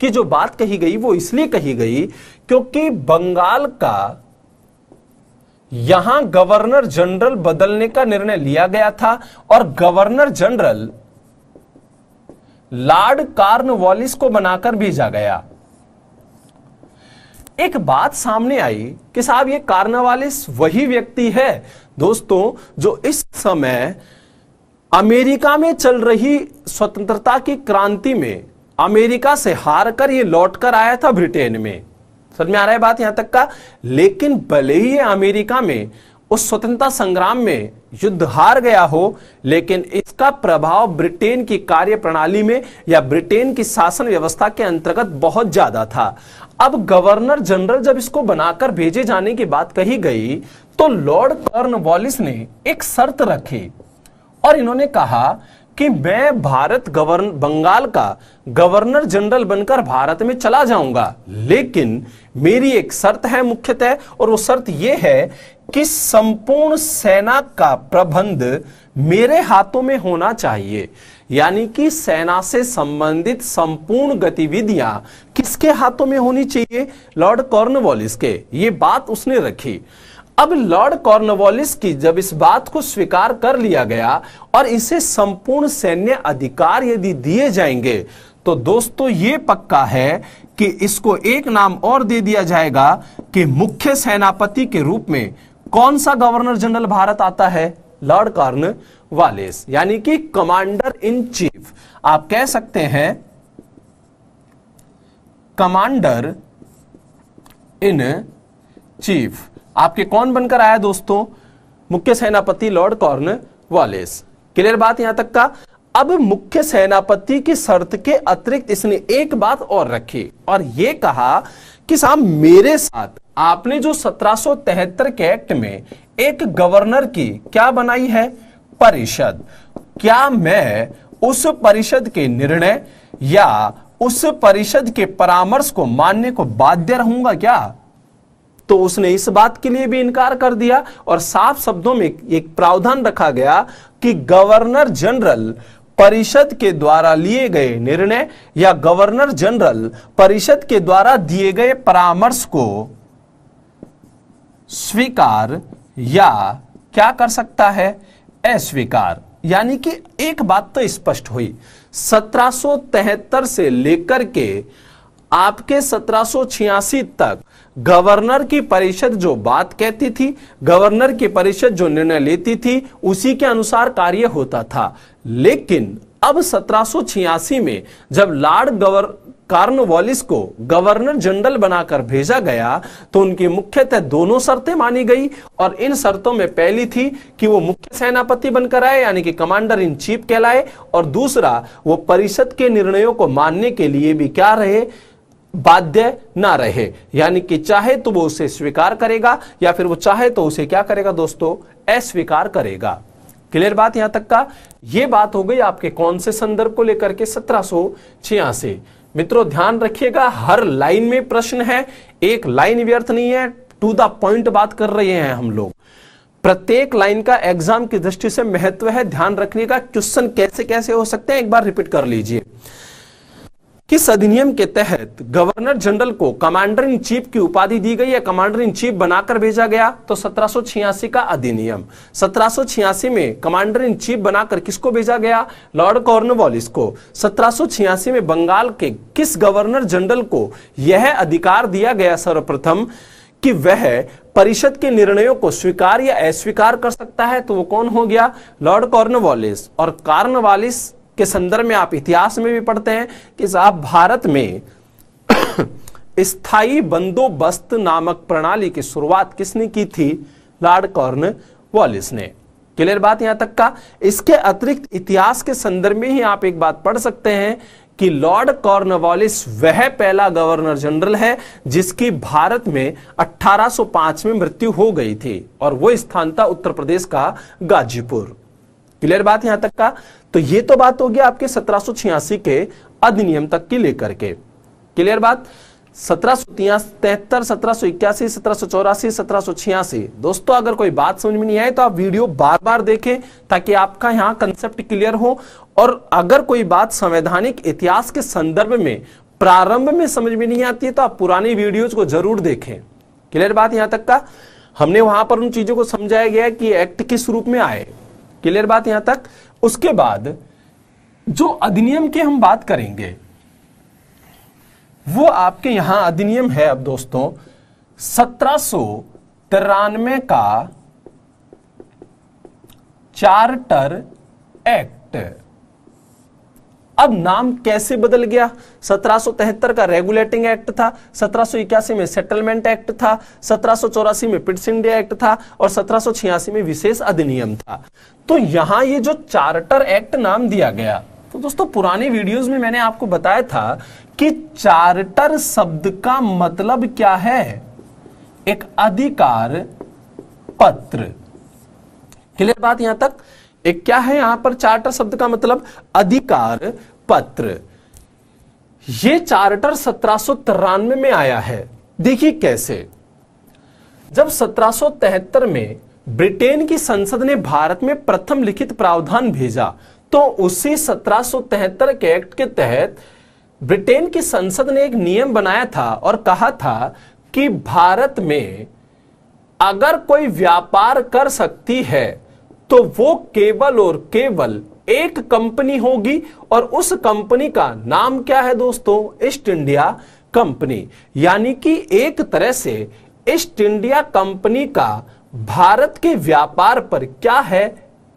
की जो बात कही गई वो इसलिए कही गई क्योंकि बंगाल का यहां गवर्नर जनरल बदलने का निर्णय लिया गया था और गवर्नर जनरल लॉर्ड कार्नवॉलिस को बनाकर भेजा गया एक बात सामने आई कि साहब ये कार्नवालिस वही व्यक्ति है दोस्तों जो इस समय अमेरिका में चल रही स्वतंत्रता की क्रांति में अमेरिका से हारकर ये लौटकर आया था ब्रिटेन में समझ में आ रहा है बात यहां तक का लेकिन भले ही अमेरिका में उस स्वतंत्रता संग्राम में युद्ध हार गया हो लेकिन इसका प्रभाव ब्रिटेन की कार्य प्रणाली में या ब्रिटेन की शासन व्यवस्था के अंतर्गत बहुत ज्यादा था अब गवर्नर जनरल जब इसको बनाकर भेजे जाने की बात कही गई तो लॉर्ड कर्न ने एक शर्त रखी और इन्होंने कहा कि मैं भारत गवर्न बंगाल का गवर्नर जनरल बनकर भारत में चला जाऊंगा लेकिन मेरी एक शर्त है मुख्यतः और वो शर्त यह है कि संपूर्ण सेना का प्रबंध मेरे हाथों में होना चाहिए यानी कि सेना से संबंधित संपूर्ण गतिविधियां किसके हाथों में होनी चाहिए लॉर्ड कॉर्नवॉलिस के ये बात उसने रखी अब लॉर्ड कॉर्नवालिस की जब इस बात को स्वीकार कर लिया गया और इसे संपूर्ण सैन्य अधिकार यदि दिए जाएंगे तो दोस्तों ये पक्का है कि इसको एक नाम और दे दिया जाएगा कि मुख्य सेनापति के रूप में कौन सा गवर्नर जनरल भारत आता है लॉर्ड कॉर्न वालेस यानी कि कमांडर इन चीफ आप कह सकते हैं कमांडर इन चीफ आपके कौन बनकर आया दोस्तों मुख्य सेनापति लॉर्ड कॉर्न वालेस क्लियर बात यहां तक का अब मुख्य सेनापति की शर्त के अतिरिक्त इसने एक बात और रखी और यह कहा कि साहब मेरे साथ आपने जो 1773 के एक्ट में एक गवर्नर की क्या बनाई है परिषद क्या मैं उस परिषद के निर्णय या उस परिषद के परामर्श को मानने को बाध्य रहूंगा क्या तो उसने इस बात के लिए भी इनकार कर दिया और साफ शब्दों में एक प्रावधान रखा गया कि गवर्नर जनरल परिषद के द्वारा लिए गए निर्णय या गवर्नर जनरल परिषद के द्वारा दिए गए परामर्श को स्वीकार या क्या कर सकता है अस्वीकार यानी कि एक बात तो स्पष्ट हुई 1773 से लेकर के आपके 1786 तक गवर्नर की परिषद जो बात कहती थी गवर्नर की परिषद जो निर्णय लेती थी उसी के अनुसार कार्य होता था लेकिन अब सत्रह में जब लॉर्ड गवर कार्नवालिस को गवर्नर जनरल बनाकर भेजा गया तो उनकी मुख्यतः दोनों शर्तें मानी गई और इन शर्तों में पहली थी कि वो मुख्य सेनापति बनकर आए यानी कि कमांडर इन चीफ कहलाए और दूसरा वो परिषद के निर्णयों को मानने के लिए भी क्या रहे बाध्य ना रहे यानी कि चाहे तो वो उसे स्वीकार करेगा या फिर वो चाहे तो उसे क्या करेगा दोस्तों अस्वीकार करेगा क्लियर बात यहां तक का ये बात हो गई आपके कौन से संदर्भ को लेकर के सत्रह मित्रों ध्यान रखिएगा हर लाइन में प्रश्न है एक लाइन व्यर्थ नहीं है टू द पॉइंट बात कर रहे हैं हम लोग प्रत्येक लाइन का एग्जाम की दृष्टि से महत्व है ध्यान रखने का क्वेश्चन कैसे कैसे हो सकते हैं एक बार रिपीट कर लीजिए किस अधिनियम के तहत गवर्नर जनरल को कमांडर इन चीफ की उपाधि दी गई या कमांडर इन चीफ बनाकर भेजा गया तो सत्रह का अधिनियम सत्रह में कमांडर इन चीफ बनाकर किसको भेजा गया लॉर्ड कॉर्नवॉलिस को सत्रह में बंगाल के किस गवर्नर जनरल को यह अधिकार दिया गया सर्वप्रथम कि वह परिषद के निर्णयों को स्वीकार या अस्वीकार कर सकता है तो वो कौन हो गया लॉर्ड कॉर्नवॉलिस और कार्नवालिस के संदर्भ में आप इतिहास में भी पढ़ते हैं कि साहब भारत में स्थाई बंदोबस्त नामक प्रणाली की शुरुआत किसने की थी लॉर्ड कॉर्न वॉलिस ने क्लियर बात यहां तक का इसके अतिरिक्त इतिहास के संदर्भ में ही आप एक बात पढ़ सकते हैं कि लॉर्ड कॉर्नवालिस वह पहला गवर्नर जनरल है जिसकी भारत में 1805 में मृत्यु हो गई थी और वो स्थान था उत्तर प्रदेश का गाजीपुर क्लियर बात यहां तक का तो ये तो बात हो गया आपके सत्रह के अधिनियम तक की लेकर के क्लियर बात सत्रह सो सत्रह इक्यासी सत्रह सौ चौरासी दोस्तों अगर कोई बात समझ में नहीं आए तो आप वीडियो बार बार देखें ताकि आपका यहां कंसेप्ट क्लियर हो और अगर कोई बात संवैधानिक इतिहास के संदर्भ में प्रारंभ में समझ में नहीं आती है तो आप पुराने वीडियोज को जरूर देखें क्लियर बात यहां तक का हमने वहां पर उन चीजों को समझाया गया कि एक्ट किस रूप में आए क्लियर बात यहां तक उसके बाद जो अधिनियम की हम बात करेंगे वो आपके यहां अधिनियम है अब दोस्तों सत्रह का चार्टर एक्ट अब नाम कैसे बदल गया सत्रह का रेगुलेटिंग एक्ट था सत्रह में सेटलमेंट एक्ट था सत्रह में पिट्स इंडिया एक्ट था और सत्रह में विशेष अधिनियम था तो यहां ये जो चार्टर एक्ट नाम दिया गया तो दोस्तों पुराने वीडियोस में मैंने आपको बताया था कि चार्टर शब्द का मतलब क्या है एक अधिकार पत्र क्लियर बात यहां तक एक क्या है यहां पर चार्टर शब्द का मतलब अधिकार पत्र ये चार्टर सत्रह में आया है देखिए कैसे जब सत्रह में ब्रिटेन की संसद ने भारत में प्रथम लिखित प्रावधान भेजा तो उसी सत्रह के एक्ट के तहत ब्रिटेन की संसद ने एक नियम बनाया था और कहा था कि भारत में अगर कोई व्यापार कर सकती है तो वो केवल और केवल एक कंपनी होगी और उस कंपनी का नाम क्या है दोस्तों ईस्ट इंडिया कंपनी यानी कि एक तरह से ईस्ट इंडिया कंपनी का भारत के व्यापार पर क्या है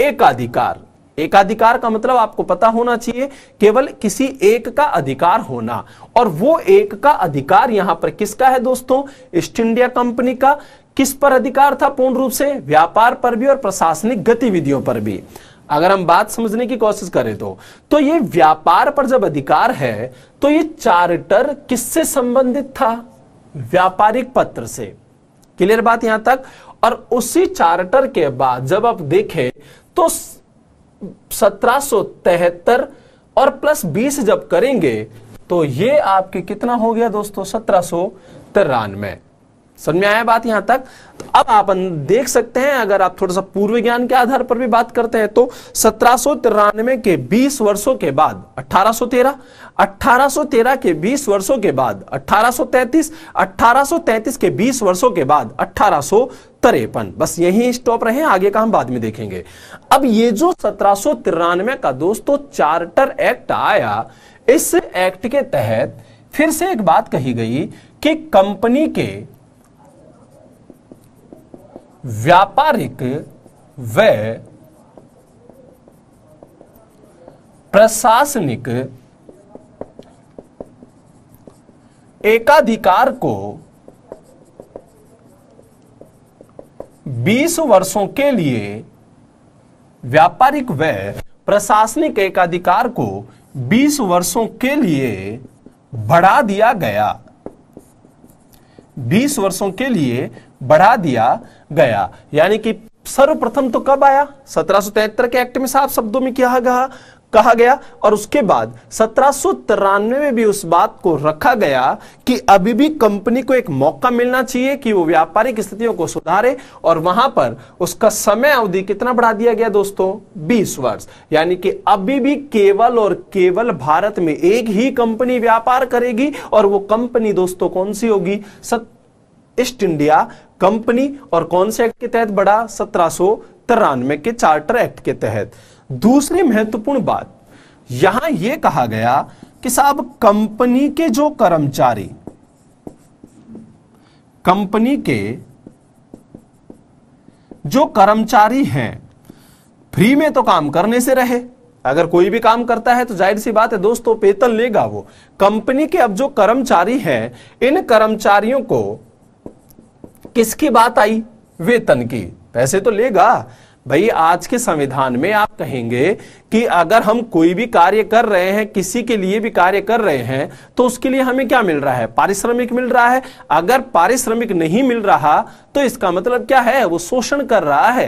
एकाधिकार एकाधिकार का मतलब आपको पता होना चाहिए केवल किसी एक का अधिकार होना और वो एक का अधिकार यहां पर किसका है दोस्तों ईस्ट इंडिया कंपनी का किस पर अधिकार था पूर्ण रूप से व्यापार पर भी और प्रशासनिक गतिविधियों पर भी अगर हम बात समझने की कोशिश करें तो तो ये व्यापार पर जब अधिकार है तो ये चार्टर किससे संबंधित था व्यापारिक पत्र से क्लियर बात यहां तक और उसी चार्टर के बाद जब आप देखें तो सत्रह और प्लस 20 जब करेंगे तो ये आपके कितना हो गया दोस्तों सत्रह सो तिरानवे समझ में आया बात यहां तक तो अब आप देख सकते हैं अगर आप थोड़ा सा पूर्व ज्ञान के आधार पर भी बात करते हैं तो सत्रह के 20 वर्षों के बाद 1813 1813 के 20 वर्षों के बाद 1833 1833 के 20 वर्षों के बाद अठारह बस यही स्टॉप रहे आगे का हम बाद में देखेंगे अब ये जो सत्रह का दोस्तों चार्टर एक्ट आया इस एक्ट के तहत फिर से एक बात कही गई कि कंपनी के व्यापारिक व प्रशासनिक एकाधिकार को 20 वर्षों के लिए व्यापारिक व प्रशासनिक एकाधिकार को 20 वर्षों के लिए बढ़ा दिया गया 20 वर्षों के लिए बढ़ा दिया गया यानी कि सर्वप्रथम तो कब आया सत्रह के एक्ट में साफ शब्दों में क्या कहा कहा गया और उसके बाद सत्रह में भी उस बात को रखा गया कि अभी भी कंपनी को एक मौका मिलना चाहिए कि वो व्यापारिक स्थितियों को सुधारे और वहां पर उसका समय अवधि कितना बढ़ा दिया गया दोस्तों 20 वर्ष यानी कि अभी भी केवल और केवल भारत में एक ही कंपनी व्यापार करेगी और वो कंपनी दोस्तों कौन सी होगी ईस्ट इंडिया कंपनी और कौन से एक्ट के तहत बढ़ा सत्रह के चार्टर एक्ट के तहत दूसरी महत्वपूर्ण बात यहां यह कहा गया कि साहब कंपनी के जो कर्मचारी कंपनी के जो कर्मचारी हैं फ्री में तो काम करने से रहे अगर कोई भी काम करता है तो जाहिर सी बात है दोस्तों पेतन लेगा वो कंपनी के अब जो कर्मचारी हैं इन कर्मचारियों को किसकी बात आई वेतन की पैसे तो लेगा भाई आज के संविधान में आप कहेंगे कि अगर हम कोई भी कार्य कर रहे हैं किसी के लिए भी कार्य कर रहे हैं तो उसके लिए हमें क्या मिल रहा है पारिश्रमिक मिल रहा है अगर पारिश्रमिक नहीं मिल रहा तो इसका मतलब क्या है वो शोषण कर रहा है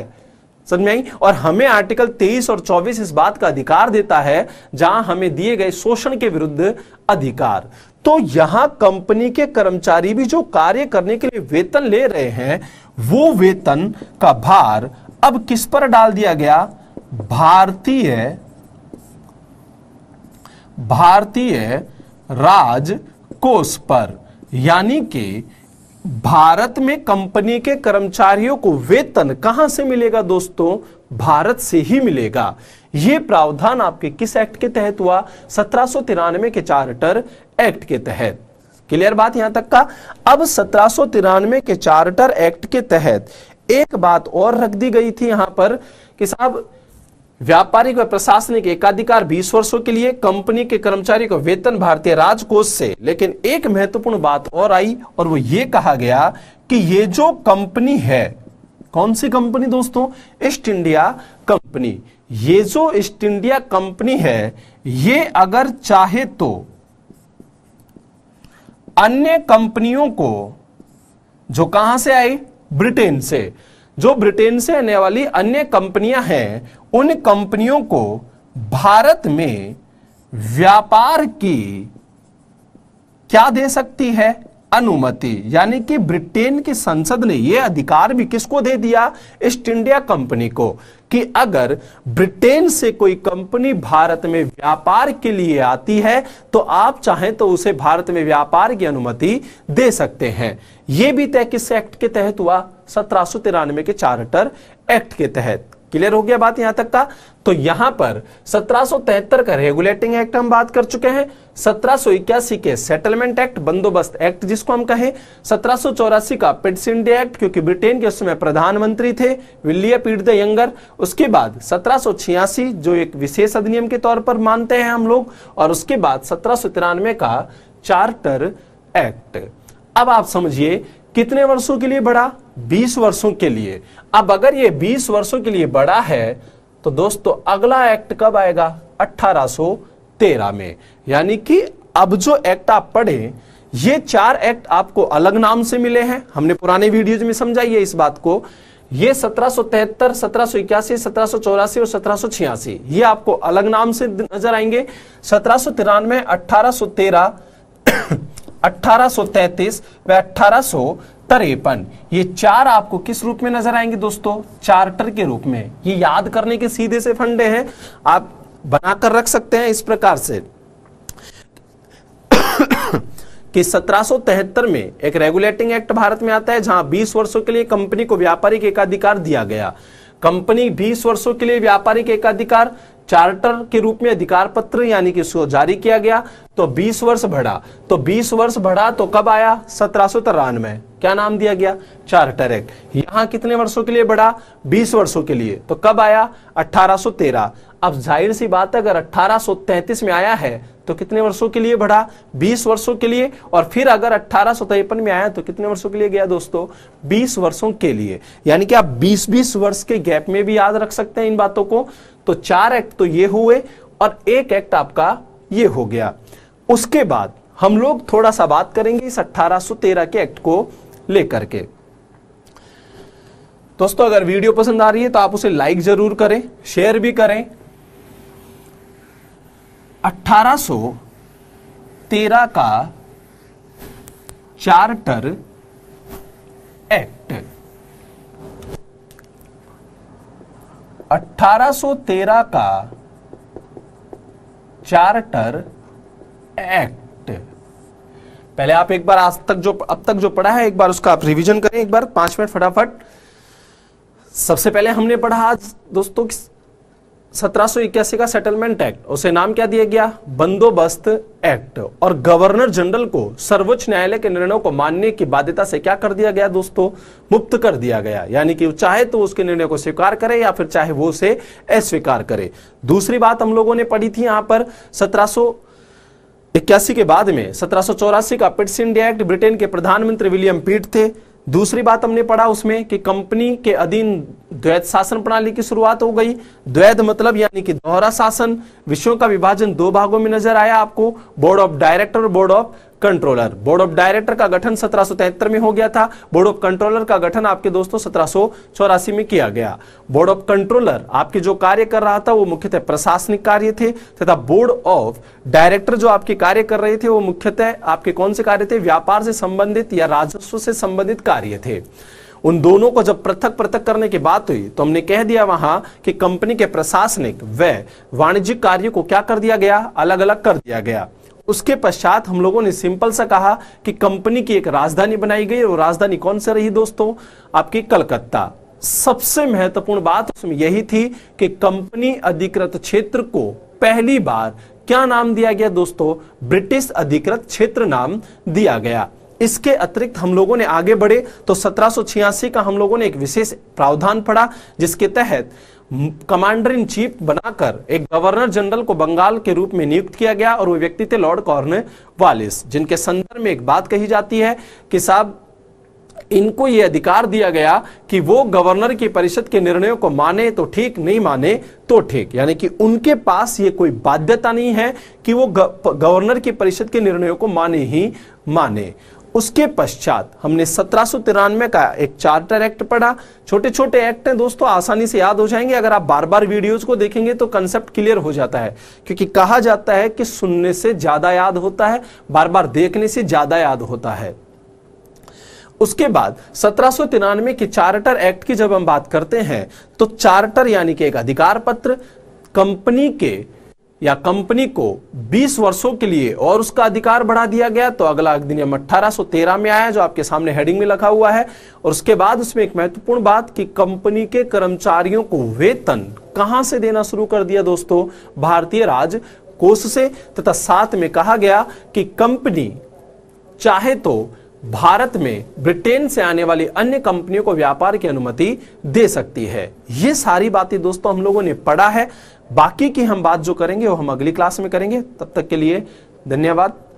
समझ में आई और हमें आर्टिकल 23 और 24 इस बात का अधिकार देता है जहां हमें दिए गए शोषण के विरुद्ध अधिकार तो यहां कंपनी के कर्मचारी भी जो कार्य करने के लिए वेतन ले रहे हैं वो वेतन का भार अब किस पर डाल दिया गया भारतीय भारतीय राज कोष पर यानी कि भारत में कंपनी के कर्मचारियों को वेतन कहां से मिलेगा दोस्तों भारत से ही मिलेगा यह प्रावधान आपके किस एक्ट के तहत हुआ सत्रह के चार्टर एक्ट के तहत क्लियर बात यहां तक का अब सत्रह के चार्टर एक्ट के तहत एक बात और रख दी गई थी यहां पर कि साहब व्यापारिक व प्रशासनिक एकाधिकार 20 वर्षों के लिए कंपनी के कर्मचारी को वेतन भारतीय राजकोष से लेकिन एक महत्वपूर्ण बात और आई और वो ये कहा गया कि ये जो कंपनी है कौन सी कंपनी दोस्तों ईस्ट इंडिया कंपनी ये जो ईस्ट इंडिया कंपनी है ये अगर चाहे तो अन्य कंपनियों को जो कहां से आई ब्रिटेन से जो ब्रिटेन से आने वाली अन्य कंपनियां हैं उन कंपनियों को भारत में व्यापार की क्या दे सकती है अनुमति यानी कि ब्रिटेन की संसद ने यह अधिकार भी किसको दे दिया ईस्ट इंडिया कंपनी को कि अगर ब्रिटेन से कोई कंपनी भारत में व्यापार के लिए आती है तो आप चाहें तो उसे भारत में व्यापार की अनुमति दे सकते हैं यह भी तय किस एक्ट के तहत हुआ सत्रह के चार्टर एक्ट के तहत क्लियर हो गया बात यहां तक का तो यहां पर 1773 का रेगुलेटिंग एक्ट हम बात कर चुके हैं सत्रह के सेटलमेंट एक्ट बंदोबस्त एक्ट जिसको हम कहें सत्रह का पिट्स इंडिया एक्ट क्योंकि ब्रिटेन के उस समय प्रधानमंत्री थे विलिया पीट द यंगर उसके बाद सत्रह जो एक विशेष अधिनियम के तौर पर मानते हैं हम लोग और उसके बाद सत्रह का चार्टर एक्ट अब आप समझिए कितने वर्षों के लिए बढ़ा 20 वर्षों के लिए अब अगर ये 20 वर्षों के लिए बढ़ा है तो दोस्तों अगला एक्ट कब आएगा 1813 में यानी कि अब जो एक्ट आप पढ़े ये चार एक्ट आपको अलग नाम से मिले हैं हमने पुराने वीडियोज में समझाई है इस बात को ये 1773, 1781, 1784 और 1786 ये आपको अलग नाम से नजर आएंगे सत्रह सौ तिरानवे अठारह 1833 व अठारह ये चार आपको किस रूप में नजर आएंगे दोस्तों चार्टर के रूप में ये याद करने के सीधे से फंडे हैं आप बनाकर रख सकते हैं इस प्रकार से कि 1773 में एक रेगुलेटिंग एक्ट भारत में आता है जहां 20 वर्षों के लिए कंपनी को व्यापारिक एकाधिकार दिया गया कंपनी 20 वर्षों के लिए व्यापारिक एकाधिकार चार्टर के रूप में अधिकार पत्र यानी कि इसको जारी किया गया तो 20 वर्ष बढ़ा तो 20 वर्ष बढ़ा तो कब आया सत्रह तिरानवे क्या नाम दिया गया चार्टर एक्ट यहां कितने वर्षों के लिए बढ़ा 20 वर्षों के लिए तो कब आया 1813 अब जाहिर सी बात है अगर 1833 में आया है तो कितने वर्षों के लिए बढ़ा बीस वर्षों के लिए और फिर अगर अट्ठारह में आया तो कितने वर्षों के लिए गया दोस्तों बीस वर्षों के लिए यानी कि आप बीस बीस वर्ष के गैप में भी याद रख सकते हैं इन बातों को तो चार एक्ट तो ये हुए और एक एक्ट आपका ये हो गया उसके बाद हम लोग थोड़ा सा बात करेंगे इस 1813 के एक्ट को लेकर के दोस्तों अगर वीडियो पसंद आ रही है तो आप उसे लाइक जरूर करें शेयर भी करें 1813 का चार्टर एक्ट 1813 का चार्टर एक्ट पहले आप एक बार आज तक जो अब तक जो पढ़ा है एक बार उसका आप रिविजन करें एक बार पांच मिनट फटाफट सबसे पहले हमने पढ़ा आज दोस्तों सत्रह का सेटलमेंट एक्ट उसे नाम क्या दिया गया बंदोबस्त एक्ट और गवर्नर जनरल को सर्वोच्च न्यायालय के निर्णयों को मानने की बाध्यता से क्या कर दिया गया दोस्तों मुक्त कर दिया गया यानी कि चाहे तो उसके निर्णय को स्वीकार करे या फिर चाहे वो उसे अस्वीकार करे दूसरी बात हम लोगों ने पढ़ी थी यहां पर सत्रह इक्यासी के बाद में सत्रह का पिट्स इंडिया एक्ट ब्रिटेन के प्रधानमंत्री विलियम पीट थे दूसरी बात हमने पढ़ा उसमें कि कंपनी के अधीन द्वैत शासन प्रणाली की शुरुआत हो गई द्वैध मतलब यानी कि दोहरा शासन विषयों का विभाजन दो भागों में नजर आया आपको बोर्ड ऑफ डायरेक्टर और board of controller board of director का गठन सत्रह में हो गया था बोर्ड ऑफ कंट्रोलर का गठन आपके दोस्तों सत्रह में किया गया बोर्ड ऑफ कंट्रोलर आपके जो कार्य कर रहा था वो मुख्यतः प्रशासनिक कार्य थे तथा बोर्ड ऑफ डायरेक्टर जो आपके कार्य कर रहे थे वो मुख्यतः आपके कौन से कार्य थे व्यापार से संबंधित या राजस्व से संबंधित कार्य थे उन दोनों को जब पृथक पृथक करने की बात तो हुई तो हमने कह दिया वहां कि कंपनी के प्रशासनिक व वाणिज्यिक कार्य को क्या कर दिया गया अलग अलग कर दिया गया उसके पश्चात हम लोगों ने सिंपल सा कहा कि कंपनी की एक राजधानी बनाई गई और राजधानी कौन सा रही दोस्तों आपकी कलकत्ता सबसे महत्वपूर्ण बात उसमें यही थी कि कंपनी अधिकृत क्षेत्र को पहली बार क्या नाम दिया गया दोस्तों ब्रिटिश अधिकृत क्षेत्र नाम दिया गया इसके अतिरिक्त हम लोगों ने आगे बढ़े तो सत्रह का हम लोगों ने एक विशेष प्रावधान पढ़ा जिसके तहत कमांडर इन चीफ बनाकर एक गवर्नर जनरल को बंगाल के रूप में नियुक्त किया गया और वो व्यक्ति थे लॉर्ड कॉर्न वालिस जिनके संदर्भ में एक बात कही जाती है कि साहब इनको ये अधिकार दिया गया कि वो गवर्नर की परिषद के निर्णयों को माने तो ठीक नहीं माने तो ठीक यानी कि उनके पास ये कोई बाध्यता नहीं है कि वो गवर्नर की परिषद के निर्णयों को माने ही माने उसके पश्चात हमने सत्रह का एक चार्टर एक्ट पढ़ा छोटे छोटे एक्ट हैं दोस्तों आसानी से याद हो जाएंगे अगर आप बार बार वीडियोस को देखेंगे तो कंसेप्ट क्लियर हो जाता है क्योंकि कहा जाता है कि सुनने से ज्यादा याद होता है बार बार देखने से ज्यादा याद होता है उसके बाद सत्रह के चार्टर एक्ट की जब हम बात करते हैं तो चार्टर यानी कि एक अधिकार पत्र कंपनी के या कंपनी को 20 वर्षों के लिए और उसका अधिकार बढ़ा दिया गया तो अगला अधिनियम अट्ठारह में आया जो आपके सामने हेडिंग में लिखा हुआ है और उसके बाद उसमें एक महत्वपूर्ण बात कि कंपनी के कर्मचारियों को वेतन कहां से देना शुरू कर दिया दोस्तों भारतीय राज कोष से तथा साथ में कहा गया कि कंपनी चाहे तो भारत में ब्रिटेन से आने वाली अन्य कंपनियों को व्यापार की अनुमति दे सकती है ये सारी बातें दोस्तों हम लोगों ने पढ़ा है बाकी की हम बात जो करेंगे वो हम अगली क्लास में करेंगे तब तक के लिए धन्यवाद